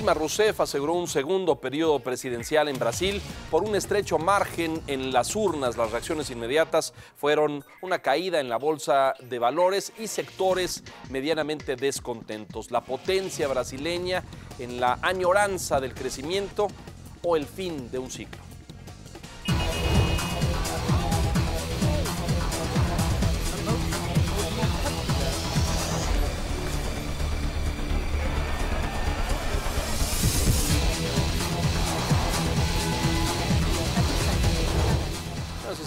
Dilma Rousseff aseguró un segundo periodo presidencial en Brasil por un estrecho margen en las urnas. Las reacciones inmediatas fueron una caída en la bolsa de valores y sectores medianamente descontentos. La potencia brasileña en la añoranza del crecimiento o el fin de un ciclo.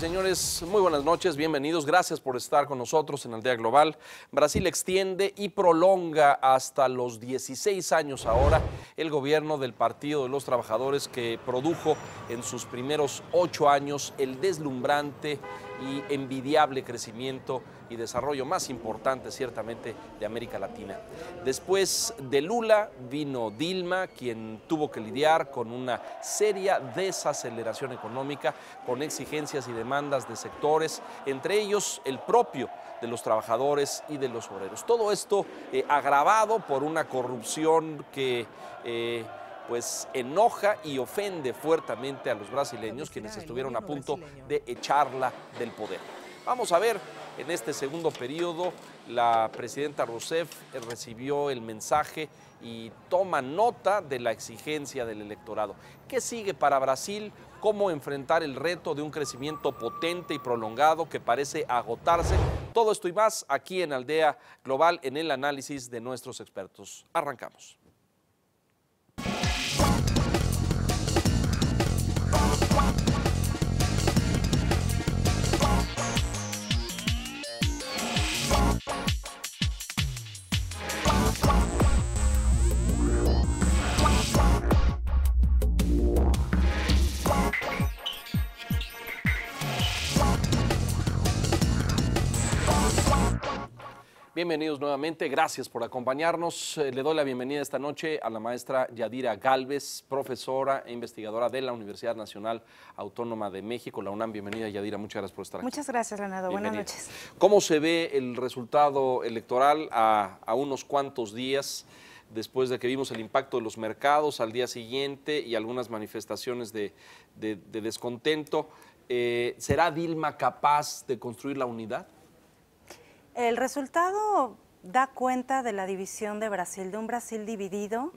señores, muy buenas noches, bienvenidos, gracias por estar con nosotros en Aldea Global. Brasil extiende y prolonga hasta los 16 años ahora el gobierno del Partido de los Trabajadores que produjo en sus primeros ocho años el deslumbrante y envidiable crecimiento y desarrollo más importante ciertamente de América Latina. Después de Lula vino Dilma, quien tuvo que lidiar con una seria desaceleración económica, con exigencias y demandas de sectores, entre ellos el propio de los trabajadores y de los obreros. Todo esto eh, agravado por una corrupción que... Eh, pues enoja y ofende fuertemente a los brasileños quienes estuvieron a punto de echarla del poder. Vamos a ver, en este segundo periodo la presidenta Rousseff recibió el mensaje y toma nota de la exigencia del electorado. ¿Qué sigue para Brasil? ¿Cómo enfrentar el reto de un crecimiento potente y prolongado que parece agotarse? Todo esto y más aquí en Aldea Global en el análisis de nuestros expertos. Arrancamos. Bienvenidos nuevamente, gracias por acompañarnos. Eh, le doy la bienvenida esta noche a la maestra Yadira Galvez, profesora e investigadora de la Universidad Nacional Autónoma de México, la UNAM. Bienvenida Yadira, muchas gracias por estar aquí. Muchas gracias, Renato, Buenas noches. ¿Cómo se ve el resultado electoral a, unos cuantos días? después de que vimos el impacto de los mercados al día siguiente y algunas manifestaciones de, descontento. Eh, ¿Será Dilma capaz de construir la unidad? El resultado da cuenta de la división de Brasil, de un Brasil dividido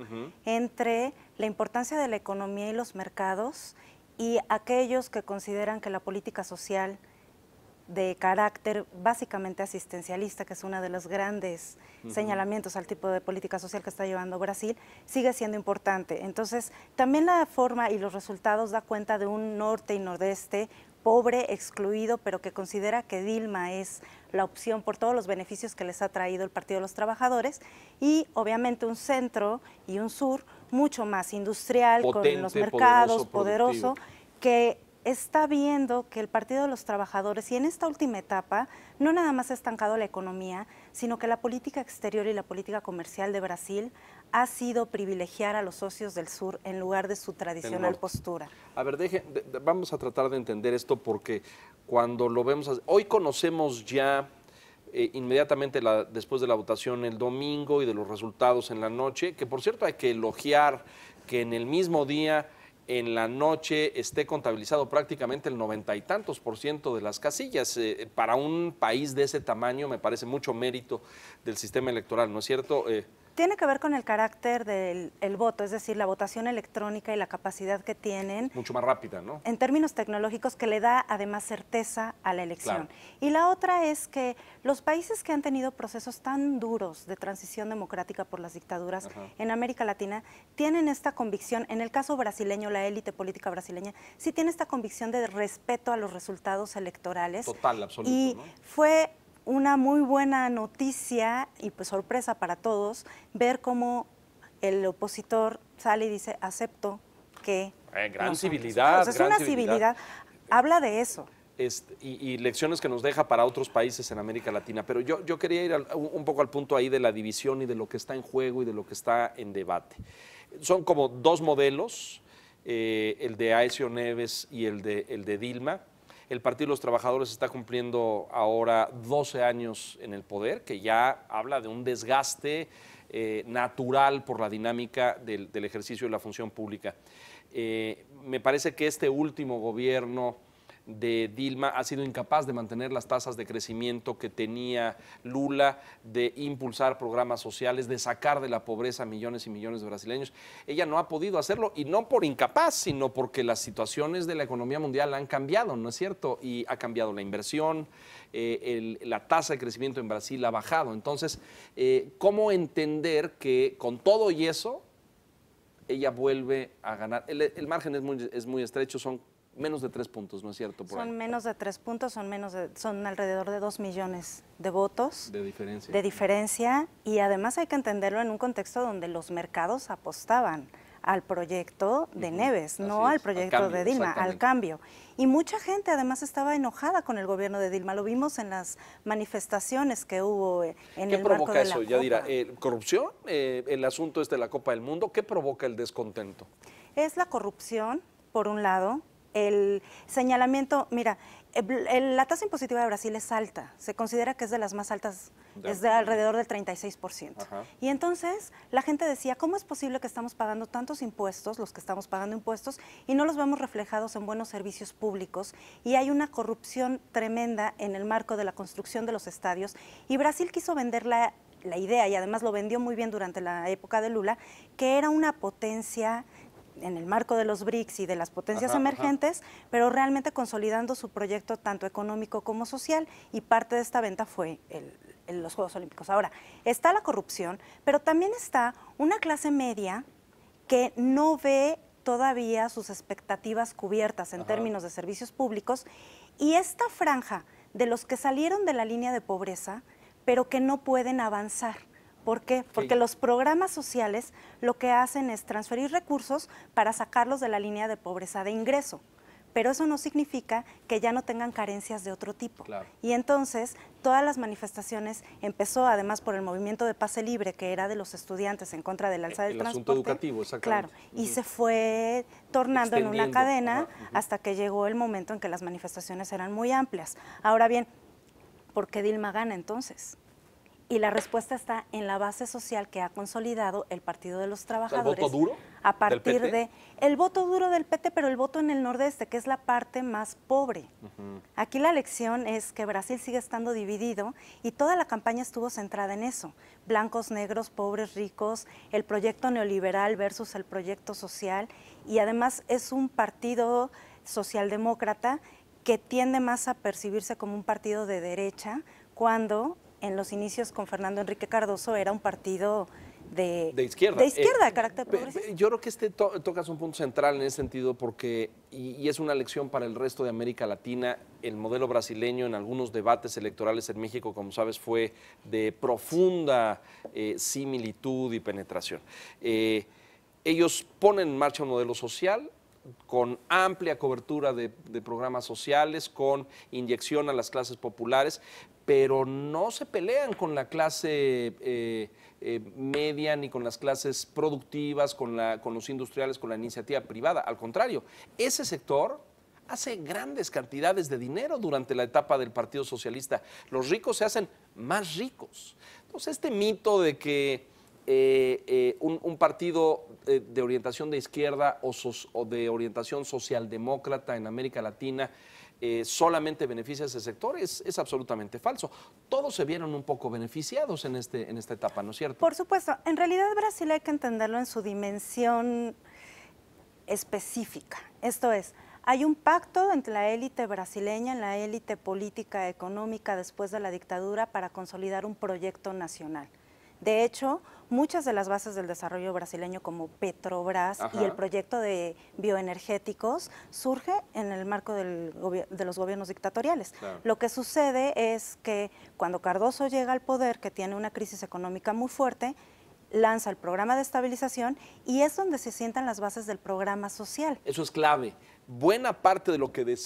entre la importancia de la economía y los mercados y aquellos que consideran que la política social de carácter básicamente asistencialista, que es uno de los grandes señalamientos al tipo de política social que está llevando Brasil, sigue siendo importante. Entonces, también la forma y los resultados da cuenta de un norte y nordeste pobre, excluido, pero que considera que Dilma es la opción por todos los beneficios que les ha traído el Partido de los Trabajadores y obviamente un centro y un sur mucho más industrial, con los mercados, poderoso que está viendo que el Partido de los Trabajadores, y en esta última etapa, no nada más ha estancado la economía, sino que la política exterior y la política comercial de Brasil ha sido privilegiar a los socios del sur en lugar de su tradicional postura. A ver, vamos a tratar de entender esto porque cuando lo vemos, hoy conocemos ya eh, inmediatamente después de la votación el domingo y de los resultados en la noche, que por cierto hay que elogiar que en el mismo día en la noche esté contabilizado prácticamente el noventa y tantos por ciento de las casillas. Eh, eh, para un país de ese tamaño me parece mucho mérito del sistema electoral, ¿no es cierto? Eh, tiene que ver con el carácter del voto, es decir, la votación electrónica y la capacidad que tienen. Mucho más rápida, ¿no? En términos tecnológicos, que le da además certeza a la elección. Y la otra es que los países que han tenido procesos tan duros de transición democrática por las dictaduras en América Latina tienen esta convicción, en el caso brasileño, la élite política brasileña, sí tiene esta convicción de respeto a los resultados electorales. Total, absoluto. Y fue una muy buena noticia y pues sorpresa para todos ver cómo el opositor sale y dice, acepto que... Eh, gran civilidad. es una civilidad. Habla de eso. Este, y, lecciones que nos deja para otros países en América Latina. Pero yo, yo quería ir un poco al punto ahí de la división y de lo que está en juego y de lo que está en debate. Son como dos modelos, eh, el de Aesio Neves y el de, el de Dilma, el Partido de los Trabajadores está cumpliendo ahora 12 años en el poder, que ya habla de un desgaste eh, natural por la dinámica del, ejercicio de la función pública. Eh, me parece que este último gobierno de Dilma ha sido incapaz de mantener las tasas de crecimiento que tenía Lula, de impulsar programas sociales, de sacar de la pobreza a millones y millones de brasileños. Ella no ha podido hacerlo y no por incapaz, sino porque las situaciones de la economía mundial han cambiado, ¿no es cierto? Y ha cambiado la inversión, eh, la tasa de crecimiento en Brasil ha bajado. Entonces, eh, ¿cómo entender que con todo y eso, ella vuelve a ganar? El, margen es muy, es muy estrecho, son menos de tres puntos, ¿no es cierto? son menos de tres puntos, son menos son alrededor de dos millones de votos. De diferencia. De diferencia. Y además hay que entenderlo en un contexto donde los mercados apostaban al proyecto de Neves, no al proyecto de Dilma, al cambio. Y mucha gente además estaba enojada con el gobierno de Dilma, lo vimos en las manifestaciones que hubo eh, en el marco provoca eso, ya dirá, eh, ¿Corrupción? Eh, ¿El asunto este de la Copa del Mundo? ¿Qué provoca el descontento? Es la corrupción, por un lado, el señalamiento, mira, eh, la tasa impositiva de Brasil es alta, se considera que es de las más altas, es de alrededor del 36%. Y entonces la gente decía, ¿cómo es posible que estamos pagando tantos impuestos, los que estamos pagando impuestos, y no los vemos reflejados en buenos servicios públicos? Y hay una corrupción tremenda en el marco de la construcción de los estadios. Y Brasil quiso vender la, la idea, y además lo vendió muy bien durante la época de Lula, que era una potencia en el marco de los BRICS y de las potencias emergentes, pero realmente consolidando su proyecto tanto económico como social y parte de esta venta fue los Juegos Olímpicos. Ahora, está la corrupción, pero también está una clase media que no ve todavía sus expectativas cubiertas en términos de servicios públicos y esta franja de los que salieron de la línea de pobreza, pero que no pueden avanzar ¿Por qué? Porque los programas sociales lo que hacen es transferir recursos para sacarlos de la línea de pobreza de ingreso pero eso no significa que ya no tengan carencias de otro tipo. Y entonces todas las manifestaciones empezó además por el movimiento de pase libre que era de los estudiantes en contra del alza del el Asunto educativo, exactamente. Claro, y se fue tornando en una cadena hasta que llegó el momento en que las manifestaciones eran muy amplias. Ahora bien, ¿por qué Dilma gana entonces? Y la respuesta está en la base social que ha consolidado el Partido de los Trabajadores. ¿El voto duro? A partir de el voto duro del PT, pero el voto en el Nordeste, que es la parte más pobre. Aquí la lección es que Brasil sigue estando dividido y toda la campaña estuvo centrada en eso. Blancos, negros, pobres, ricos, el proyecto neoliberal versus el proyecto social. Y además es un partido socialdemócrata que tiende más a percibirse como un partido de derecha cuando en los inicios con Fernando Enrique Cardoso era un partido de, izquierda. De eh, carácter Yo creo que este tocas un punto central en ese sentido porque, y, es una lección para el resto de América Latina, el modelo brasileño en algunos debates electorales en México, como sabes, fue de profunda eh, similitud y penetración. Eh, ellos ponen en marcha un modelo social, con amplia cobertura de, programas sociales, con inyección a las clases populares, pero no se pelean con la clase eh, eh, media ni con las clases productivas, con los industriales, con la iniciativa privada. Al contrario, ese sector hace grandes cantidades de dinero durante la etapa del Partido Socialista. Los ricos se hacen más ricos. Entonces, este mito de que eh, eh, un, partido eh, de orientación de izquierda o, o, de orientación socialdemócrata en América Latina solamente beneficia a ese sector es, es, absolutamente falso. Todos se vieron un poco beneficiados en, este, en esta etapa, ¿no es cierto? Por supuesto. En realidad Brasil hay que entenderlo en su dimensión específica. Esto es, hay un pacto entre la élite brasileña y la élite política económica después de la dictadura para consolidar un proyecto nacional. De hecho, muchas de las bases del desarrollo brasileño como Petrobras y el proyecto de bioenergéticos surge en el marco de los gobiernos dictatoriales. Lo que sucede es que cuando Cardoso llega al poder, que tiene una crisis económica muy fuerte, lanza el programa de estabilización y es donde se sientan las bases del programa social. Eso es clave. Buena parte de lo que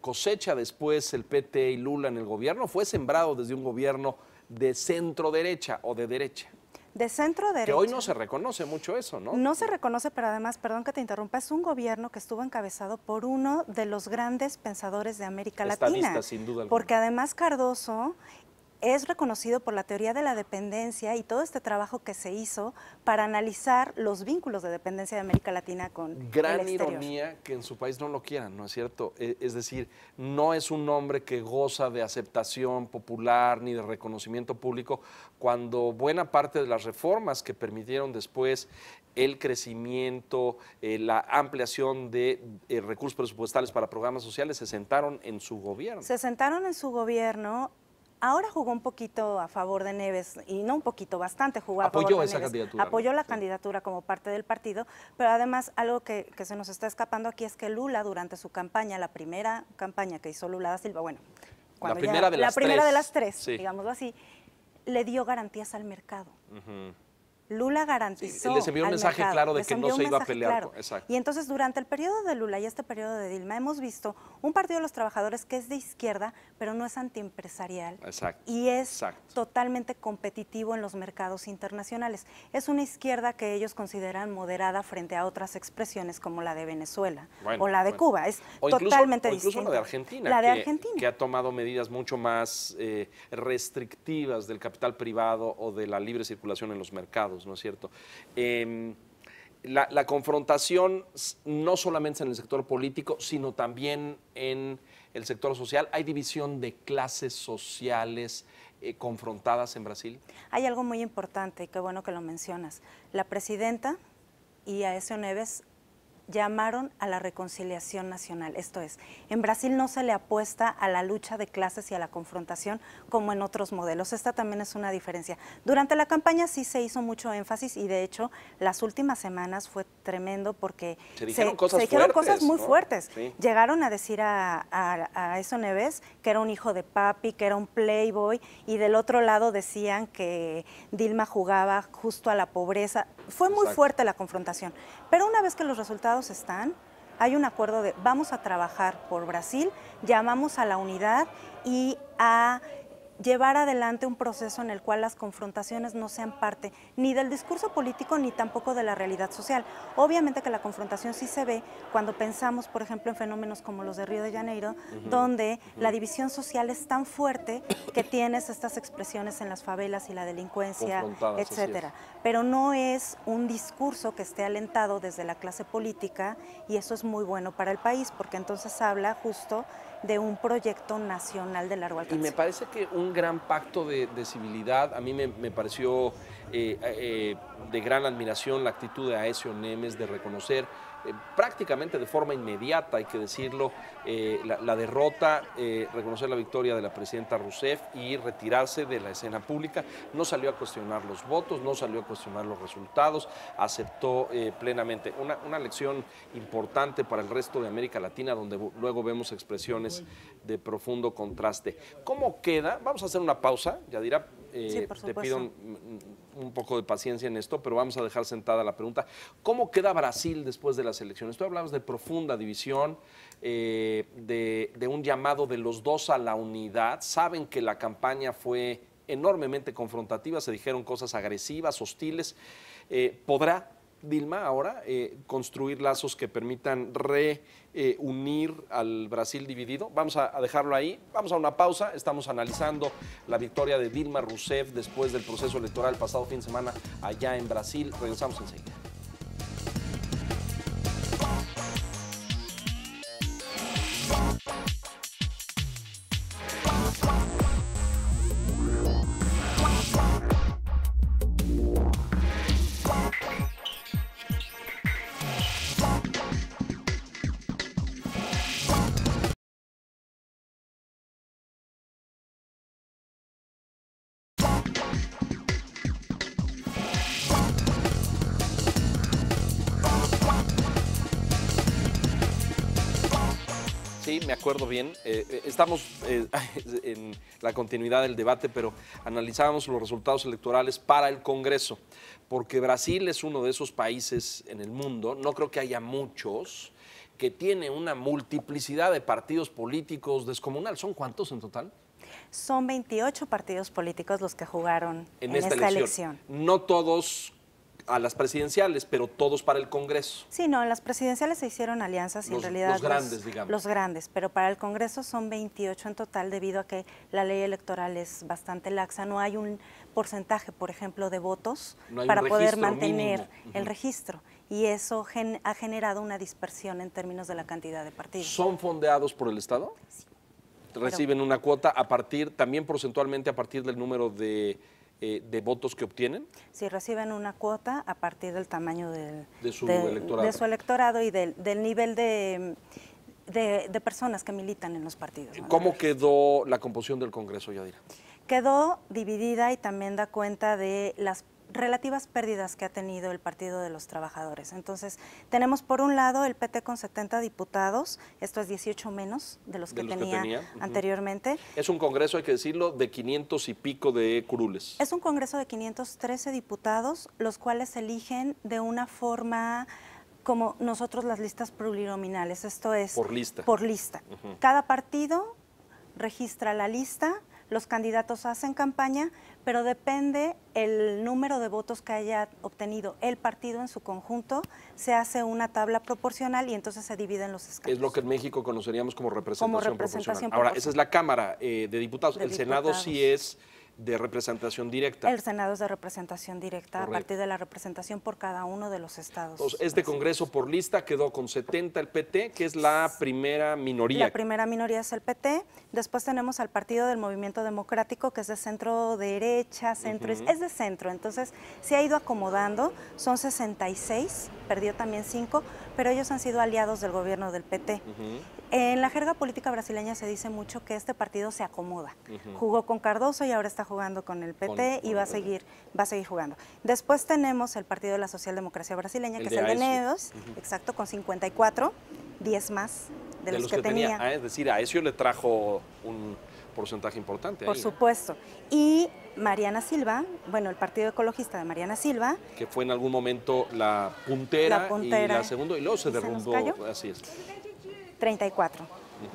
cosecha después el PT y Lula en el gobierno fue sembrado desde un gobierno de centro derecha o de derecha. De centro derecha. Que hoy no se reconoce mucho eso, ¿no? No se reconoce, pero además, perdón que te interrumpa, es un gobierno que estuvo encabezado por uno de los grandes pensadores de América Latina. sin duda Porque además Cardoso es reconocido por la teoría de la dependencia y todo este trabajo que se hizo para analizar los vínculos de dependencia de América Latina con Gran ironía que en su país no lo quieran, ¿no es cierto? E, es decir, no es un hombre que goza de aceptación popular ni de reconocimiento público cuando buena parte de las reformas que permitieron después el crecimiento, eh, la ampliación de eh, recursos presupuestales para programas sociales se sentaron en su gobierno. Se sentaron en su gobierno Ahora jugó un poquito a favor de Neves, y no un poquito, bastante jugó a favor de esa Neves. candidatura. Apoyó la candidatura como parte del partido, pero además algo que, se nos está escapando aquí es que Lula durante su campaña, la primera campaña que hizo Lula da Silva, bueno, cuando la primera, de, las tres, digamoslo así, le dio garantías al mercado. Lula garantizó. Se les envió un mensaje claro de que no se iba a pelear. exacto. Y entonces, durante el periodo de Lula y este periodo de Dilma, hemos visto un partido de los trabajadores que es de izquierda, pero no es antiempresarial. Exacto. Y es totalmente competitivo en los mercados internacionales. Es una izquierda que ellos consideran moderada frente a otras expresiones como la de Venezuela o la de Cuba. Es totalmente distinta. la de Argentina. que, ha tomado medidas mucho más eh, restrictivas del capital privado o de la libre circulación en los mercados ¿no es cierto? Em, la, confrontación no solamente en el sector político, sino también en el sector social. ¿Hay división de clases sociales eh, confrontadas en Brasil? Hay algo muy importante y qué bueno que lo mencionas. La presidenta y a Neves llamaron a la reconciliación nacional. Esto es, en Brasil no se le apuesta a la lucha de clases y a la confrontación como en otros modelos. Esta también es una diferencia. Durante la campaña sí se hizo mucho énfasis y de hecho las últimas semanas fue tremendo porque se dijeron, cosas, muy fuertes. Llegaron a decir a, a, eso Neves que era un hijo de papi, que era un playboy y del otro lado decían que Dilma jugaba justo a la pobreza. Fue muy fuerte la confrontación. Pero una vez que los resultados están, hay un acuerdo de vamos a trabajar por Brasil, llamamos a la unidad y a llevar adelante un proceso en el cual las confrontaciones no sean parte ni del discurso político ni tampoco de la realidad social. Obviamente que la confrontación sí se ve cuando pensamos, por ejemplo, en fenómenos como los de Río de Janeiro, donde la división social es tan fuerte que tienes estas expresiones en las favelas y la delincuencia, etcétera. Pero no es un discurso que esté alentado desde la clase política y eso es muy bueno para el país porque entonces habla justo de un proyecto nacional de largo alcance. Y me parece que un gran pacto de, civilidad, a mí me, pareció eh, eh, de gran admiración la actitud de Aesio Nemes de reconocer eh, prácticamente de forma inmediata, hay que decirlo, eh, la, derrota, eh, reconocer la victoria de la presidenta Rousseff y retirarse de la escena pública. No salió a cuestionar los votos, no salió a cuestionar los resultados, aceptó plenamente. Una, una lección importante para el resto de América Latina, donde luego vemos expresiones de profundo contraste. ¿Cómo queda? Vamos a hacer una pausa, ya dirá eh, te pido un, poco de paciencia en esto, pero vamos a dejar sentada la pregunta. ¿Cómo queda Brasil después de las elecciones? Tú hablabas de profunda división, eh, de, un llamado de los dos a la unidad. Saben que la campaña fue enormemente confrontativa, se dijeron cosas agresivas, hostiles. Eh, ¿Podrá Dilma, ahora eh, construir lazos que permitan reunir al Brasil dividido. Vamos a, a, dejarlo ahí, vamos a una pausa, estamos analizando la victoria de Dilma Rousseff después del proceso electoral pasado fin de semana allá en Brasil. Regresamos enseguida. Sí, me acuerdo bien. Eh, eh, estamos eh, en la continuidad del debate, pero analizábamos los resultados electorales para el Congreso, porque Brasil es uno de esos países en el mundo, no creo que haya muchos, que tiene una multiplicidad de partidos políticos descomunal. ¿Son cuántos en total? Son 28 partidos políticos los que jugaron en, esta, elección. No todos a las presidenciales, pero todos para el Congreso. Sí, no, en las presidenciales se hicieron alianzas y en realidad... Los grandes, digamos. Los grandes, pero para el Congreso son 28 en total debido a que la ley electoral es bastante laxa. No hay un porcentaje, por ejemplo, de votos para poder mantener el registro y eso ha generado una dispersión en términos de la cantidad de partidos. ¿Son fondeados por el Estado? Sí. Reciben una cuota a partir, también porcentualmente a partir del número de eh, de votos que obtienen? Si reciben una cuota a partir del tamaño de, su, electorado. y del, nivel de, de, personas que militan en los partidos. ¿Y ¿Cómo quedó la composición del Congreso, Yadira? Quedó dividida y también da cuenta de las relativas pérdidas que ha tenido el Partido de los Trabajadores. Entonces, tenemos por un lado el PT con 70 diputados, esto es 18 menos de los que, tenía, anteriormente. Es un Congreso, hay que decirlo, de 500 y pico de curules. Es un Congreso de 513 diputados, los cuales eligen de una forma como nosotros las listas plurinominales, esto es... Por lista. Por lista. Cada partido registra la lista los candidatos hacen campaña, pero depende el número de votos que haya obtenido el partido en su conjunto, se hace una tabla proporcional y entonces se dividen los escaños. Es lo que en México conoceríamos como representación, proporcional. Ahora, esa es la Cámara eh, de Diputados. el Senado sí es de representación directa. El Senado es de representación directa a partir de la representación por cada uno de los estados. este Congreso por lista quedó con 70 el PT, que es la primera minoría. La primera minoría es el PT. Después tenemos al Partido del Movimiento Democrático, que es de centro derecha, centro, es de centro. Entonces se ha ido acomodando. Son 66, perdió también 5, pero ellos han sido aliados del gobierno del PT. En la jerga política brasileña se dice mucho que este partido se acomoda. Jugó con Cardoso y ahora está jugando con el PT y va a seguir, va a seguir jugando. Después tenemos el partido de la Socialdemocracia brasileña, que es el de Nedos, exacto, con 54, 10 más de, los, que, tenía. es decir, a eso le trajo un porcentaje importante. Por supuesto. Y Mariana Silva, bueno, el Partido Ecologista de Mariana Silva. Que fue en algún momento la puntera, la puntera y la segunda, y luego se derrumbó. así es. 34.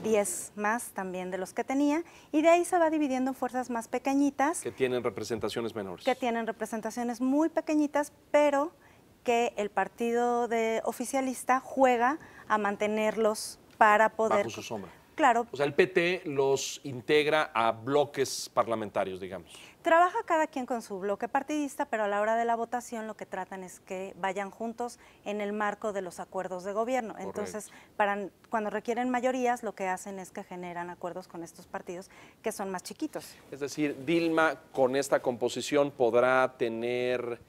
10 más también de los que tenía, y de ahí se va dividiendo en fuerzas más pequeñitas. Que tienen representaciones menores. Que tienen representaciones muy pequeñitas, pero que el partido de oficialista juega a mantenerlos para poder... Claro. O sea, el PT los integra a bloques parlamentarios, digamos. Trabaja cada quien con su bloque partidista, pero a la hora de la votación lo que tratan es que vayan juntos en el marco de los acuerdos de gobierno. Entonces, cuando requieren mayorías, lo que hacen es que generan acuerdos con estos partidos que son más chiquitos. Es decir, Dilma con esta composición podrá tener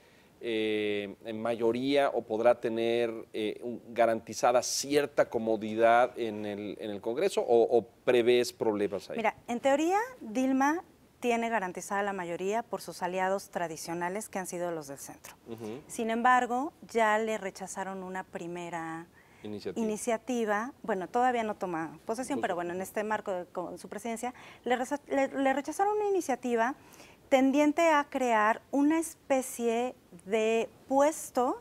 eh, en mayoría o podrá tener eh, garantizada cierta comodidad en el, en el Congreso o, prevés problemas ahí? Mira, en teoría, Dilma tiene garantizada la mayoría por sus aliados tradicionales que han sido los del centro. Sin embargo, ya le rechazaron una primera Iniciativa. bueno, todavía no toma posesión, pero bueno, en este marco de con su presidencia, le, rechazaron una iniciativa tendiente a crear una especie de puesto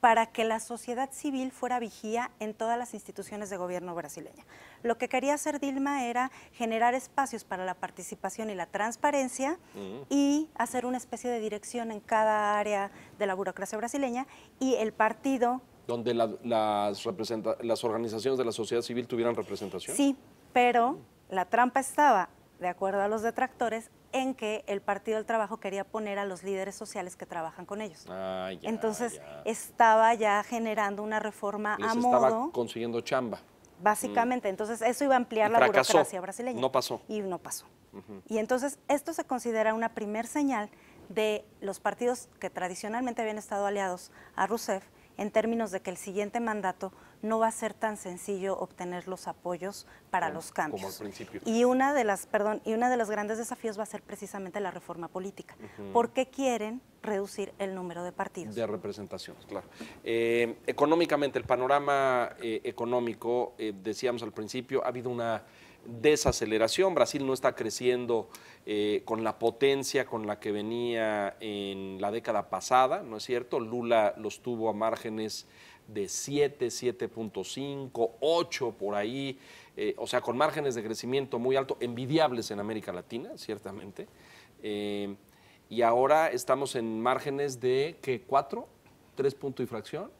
para que la sociedad civil fuera vigía en todas las instituciones de gobierno brasileña. Lo que quería hacer Dilma era generar espacios para la participación y la transparencia mm. y hacer una especie de dirección en cada área de la burocracia brasileña y el partido... Donde las organizaciones de la sociedad civil tuvieran representación. Sí, pero la trampa estaba de acuerdo a los detractores, en que el Partido del Trabajo quería poner a los líderes sociales que trabajan con ellos. Ah, entonces estaba ya generando una reforma Les a estaba consiguiendo chamba. Básicamente, mm. entonces eso iba a ampliar la burocracia brasileña. No pasó. Y no pasó. Y entonces esto se considera una primer señal de los partidos que tradicionalmente habían estado aliados a Rousseff en términos de que el siguiente mandato no va a ser tan sencillo obtener los apoyos para los cambios. Y una de las, perdón, y una de los grandes desafíos va a ser precisamente la reforma política. ¿Por qué quieren reducir el número de partidos? De representación, claro. Eh, económicamente, el panorama eh, económico, eh, decíamos al principio, ha habido una desaceleración. Brasil no está creciendo con la potencia con la que venía en la década pasada, ¿no es cierto? Lula los tuvo a márgenes de 7, 7.5, 8 por ahí, eh, o sea, con márgenes de crecimiento muy alto, envidiables en América Latina, ciertamente. Eh, y ahora estamos en márgenes de, ¿qué? ¿4? ¿3 punto y fracción?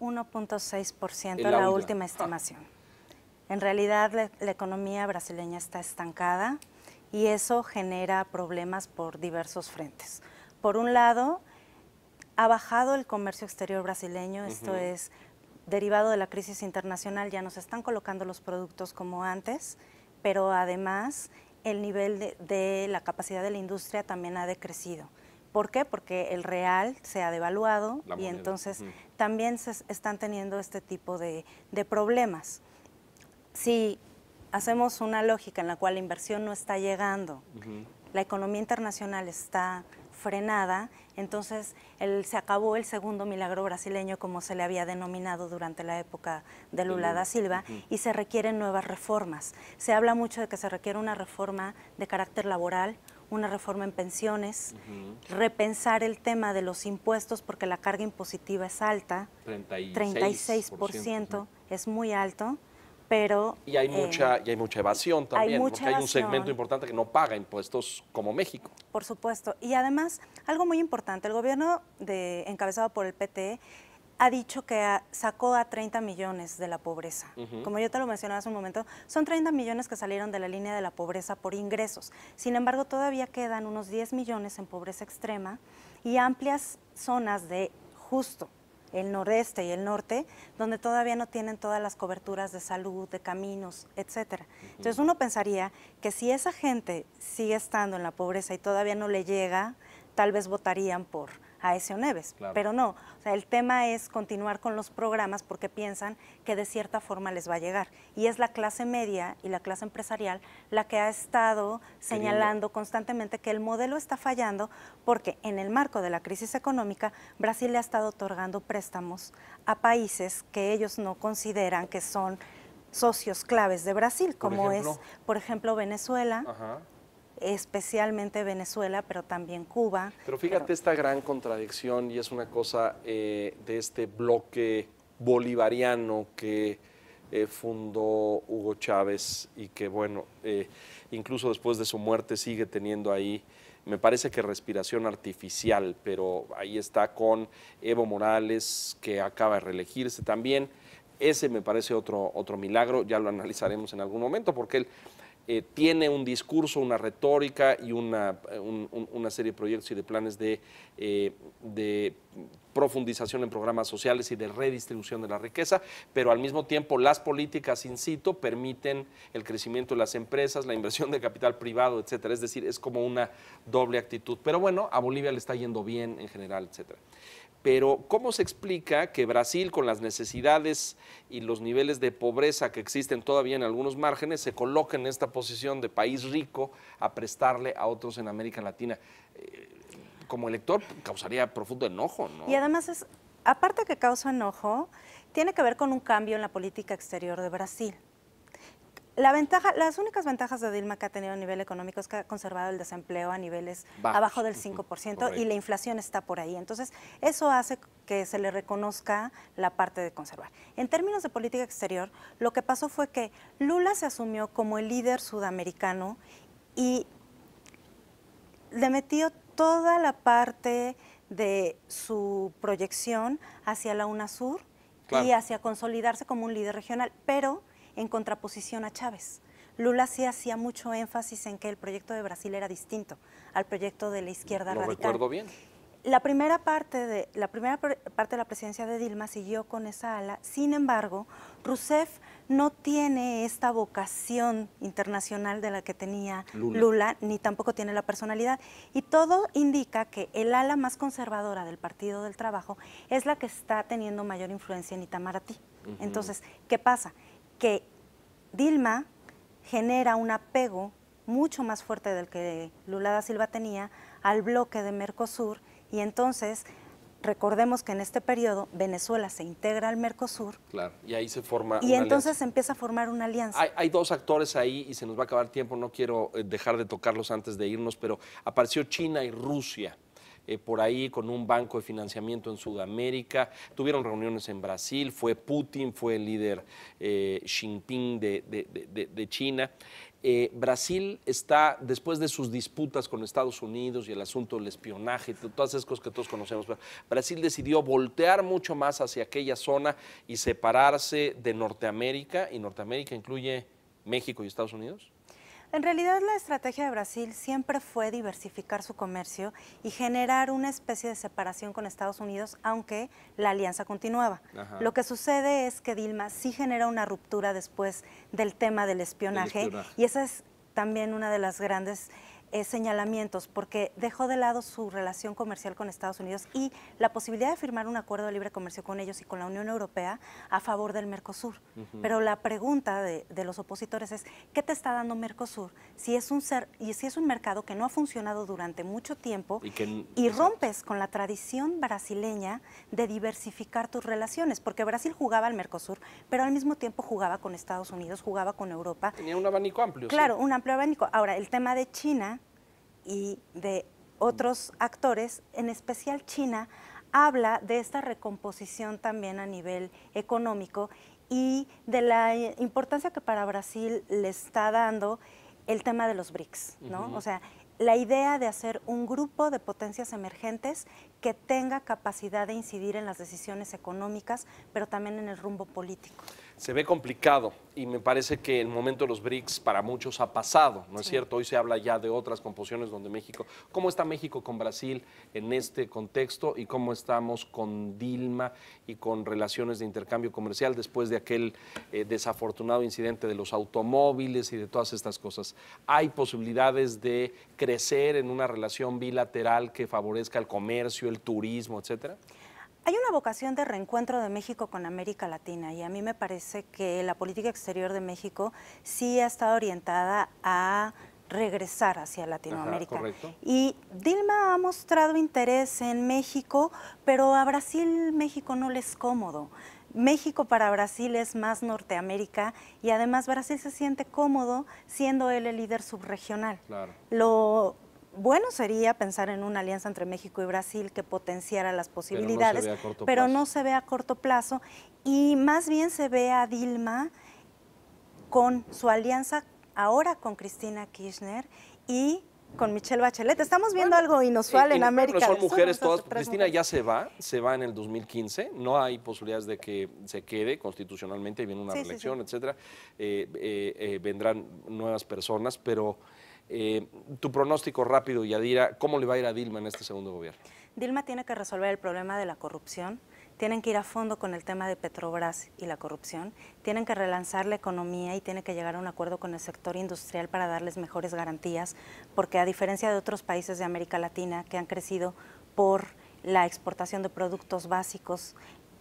1.6% la, la última ah. estimación. En realidad la economía brasileña está estancada y eso genera problemas por diversos frentes. Por un lado, ha bajado el comercio exterior brasileño, esto es derivado de la crisis internacional, ya nos están colocando los productos como antes, pero además el nivel de, la capacidad de la industria también ha decrecido. ¿Por qué? Porque el real se ha devaluado y entonces también se están teniendo este tipo de, problemas. Si hacemos una lógica en la cual la inversión no está llegando, la economía internacional está frenada, entonces se acabó el segundo milagro brasileño como se le había denominado durante la época de Lula da Silva y se requieren nuevas reformas. Se habla mucho de que se requiere una reforma de carácter laboral, una reforma en pensiones, repensar el tema de los impuestos porque la carga impositiva es alta, 36%, 36% es muy alto pero... Y hay eh, mucha, y hay mucha evasión también, hay porque hay un segmento importante que no paga impuestos como México. Por supuesto. Y además, algo muy importante, el gobierno de, encabezado por el PT ha dicho que sacó a 30 millones de la pobreza. Como yo te lo mencionaba hace un momento, son 30 millones que salieron de la línea de la pobreza por ingresos. Sin embargo, todavía quedan unos 10 millones en pobreza extrema y amplias zonas de justo el noreste y el norte, donde todavía no tienen todas las coberturas de salud, de caminos, etcétera. Entonces uno pensaría que si esa gente sigue estando en la pobreza y todavía no le llega, tal vez votarían por a ese Neves. Pero no, sea, el tema es continuar con los programas porque piensan que de cierta forma les va a llegar. Y es la clase media y la clase empresarial la que ha estado señalando constantemente que el modelo está fallando porque en el marco de la crisis económica, Brasil le ha estado otorgando préstamos a países que ellos no consideran que son socios claves de Brasil, como es, por ejemplo, Venezuela, especialmente Venezuela, pero también Cuba. Pero fíjate esta gran contradicción y es una cosa eh, de este bloque bolivariano que eh, fundó Hugo Chávez y que, bueno, eh, incluso después de su muerte sigue teniendo ahí, me parece que respiración artificial, pero ahí está con Evo Morales, que acaba de reelegirse también. Ese me parece otro, otro milagro, ya lo analizaremos en algún momento, porque él eh, tiene un discurso, una retórica y eh, una, serie de proyectos y de planes de, eh, de profundización en programas sociales y de redistribución de la riqueza, pero al mismo tiempo las políticas, incito, permiten el crecimiento de las empresas, la inversión de capital privado, etcétera. Es decir, es como una doble actitud. Pero bueno, a Bolivia le está yendo bien en general, etcétera pero ¿cómo se explica que Brasil, con las necesidades y los niveles de pobreza que existen todavía en algunos márgenes, se coloque en esta posición de país rico a prestarle a otros en América Latina? Eh, como elector causaría profundo enojo, ¿no? Y además es, aparte que causa enojo, tiene que ver con un cambio en la política exterior de Brasil. La ventaja, las únicas ventajas de Dilma que ha tenido a nivel económico es que ha conservado el desempleo a niveles abajo del 5% y la inflación está por ahí. Entonces, eso hace que se le reconozca la parte de conservar. En términos de política exterior, lo que pasó fue que Lula se asumió como el líder sudamericano y le metió toda la parte de su proyección hacia la UNASUR y hacia consolidarse como un líder regional, pero en contraposición a Chávez. Lula sí hacía mucho énfasis en que el proyecto de Brasil era distinto al proyecto de la izquierda radical. Lo recuerdo bien. La primera, parte de, la primera parte de la presidencia de Dilma siguió con esa ala. Sin embargo, Rousseff no tiene esta vocación internacional de la que tenía Lula. ni tampoco tiene la personalidad. Y todo indica que el ala más conservadora del Partido del Trabajo es la que está teniendo mayor influencia en Itamaraty. Entonces, ¿qué pasa? que Dilma genera un apego mucho más fuerte del que Lula da Silva tenía al bloque de Mercosur y entonces recordemos que en este periodo Venezuela se integra al Mercosur. Claro, y ahí se forma. Y entonces empieza a formar una alianza. Hay, dos actores ahí y se nos va a acabar tiempo, no quiero eh, dejar de tocarlos antes de irnos, pero apareció China y Rusia. Eh, por ahí con un banco de financiamiento en Sudamérica, tuvieron reuniones en Brasil, fue Putin, fue el líder eh, Xi Jinping de, China. Eh, Brasil está, después de sus disputas con Estados Unidos y el asunto del espionaje, todas esas cosas que todos conocemos, Brasil decidió voltear mucho más hacia aquella zona y separarse de Norteamérica, y Norteamérica incluye México y Estados Unidos. En realidad la estrategia de Brasil siempre fue diversificar su comercio y generar una especie de separación con Estados Unidos, aunque la alianza continuaba. Lo que sucede es que Dilma sí genera una ruptura después del tema del espionaje. y esa es también una de las grandes eh, señalamientos porque dejó de lado su relación comercial con Estados Unidos y la posibilidad de firmar un acuerdo de libre comercio con ellos y con la Unión Europea a favor del Mercosur. Pero la pregunta de, los opositores es, ¿qué te está dando Mercosur si es un ser y si es un mercado que no ha funcionado durante mucho tiempo y, rompes con la tradición brasileña de diversificar tus relaciones? Porque Brasil jugaba al Mercosur, pero al mismo tiempo jugaba con Estados Unidos, jugaba con Europa. Tenía un abanico amplio. Claro, un amplio abanico. Ahora, el tema de China y de otros actores, en especial China, habla de esta recomposición también a nivel económico y de la importancia que para Brasil le está dando el tema de los BRICS, ¿no? O sea, la idea de hacer un grupo de potencias emergentes que tenga capacidad de incidir en las decisiones económicas, pero también en el rumbo político. Se ve complicado y me parece que el momento de los BRICS para muchos ha pasado, ¿no es cierto? Hoy se habla ya de otras composiciones donde México, ¿cómo está México con Brasil en este contexto y cómo estamos con Dilma y con relaciones de intercambio comercial después de aquel eh, desafortunado incidente de los automóviles y de todas estas cosas? ¿Hay posibilidades de crecer en una relación bilateral que favorezca el comercio, el turismo, etcétera? Hay una vocación de reencuentro de México con América Latina y a mí me parece que la política exterior de México sí ha estado orientada a regresar hacia Latinoamérica. y Dilma ha mostrado interés en México, pero a Brasil México no le es cómodo. México para Brasil es más Norteamérica y además Brasil se siente cómodo siendo él el líder subregional. Claro. Lo bueno sería pensar en una alianza entre México y Brasil que potenciara las posibilidades, pero no se ve a corto, plazo. y más bien se ve a Dilma con su alianza ahora con Cristina Kirchner y con Michelle Bachelet. Estamos viendo algo inusual eh, en, América. Latina. son mujeres todas. Cristina ya se va, se va en el 2015. No hay posibilidades de que se quede constitucionalmente. Viene una reelección, etcétera. Eh, eh, vendrán nuevas personas, pero eh, tu pronóstico rápido, Yadira, ¿cómo le va a ir a Dilma en este segundo gobierno? Dilma tiene que resolver el problema de la corrupción, tienen que ir a fondo con el tema de Petrobras y la corrupción, tienen que relanzar la economía y tiene que llegar a un acuerdo con el sector industrial para darles mejores garantías, porque a diferencia de otros países de América Latina que han crecido por la exportación de productos básicos,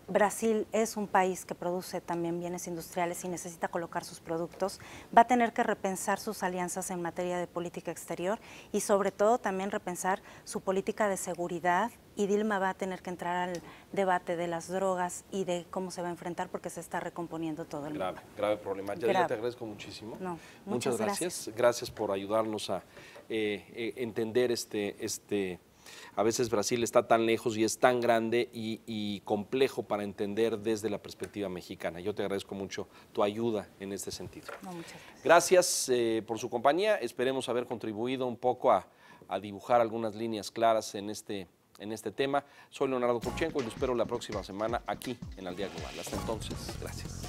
Brasil es un país que produce también bienes industriales y necesita colocar sus productos, va a tener que repensar sus alianzas en materia de política exterior y sobre todo también repensar su política de seguridad y Dilma va a tener que entrar al debate de las drogas y de cómo se va a enfrentar porque se está recomponiendo todo el mundo. Grave problema. Ya te agradezco muchísimo. muchas, gracias. gracias. por ayudarnos a eh, eh, entender este... este a veces Brasil está tan lejos y es tan grande y, complejo para entender desde la perspectiva mexicana. Yo te agradezco mucho tu ayuda en este sentido. muchas gracias. gracias eh, por su compañía. Esperemos haber contribuido un poco a, dibujar algunas líneas claras en este, en este tema. Soy Leonardo Kurchenko y lo espero la próxima semana aquí en Al Global. Hasta entonces, gracias.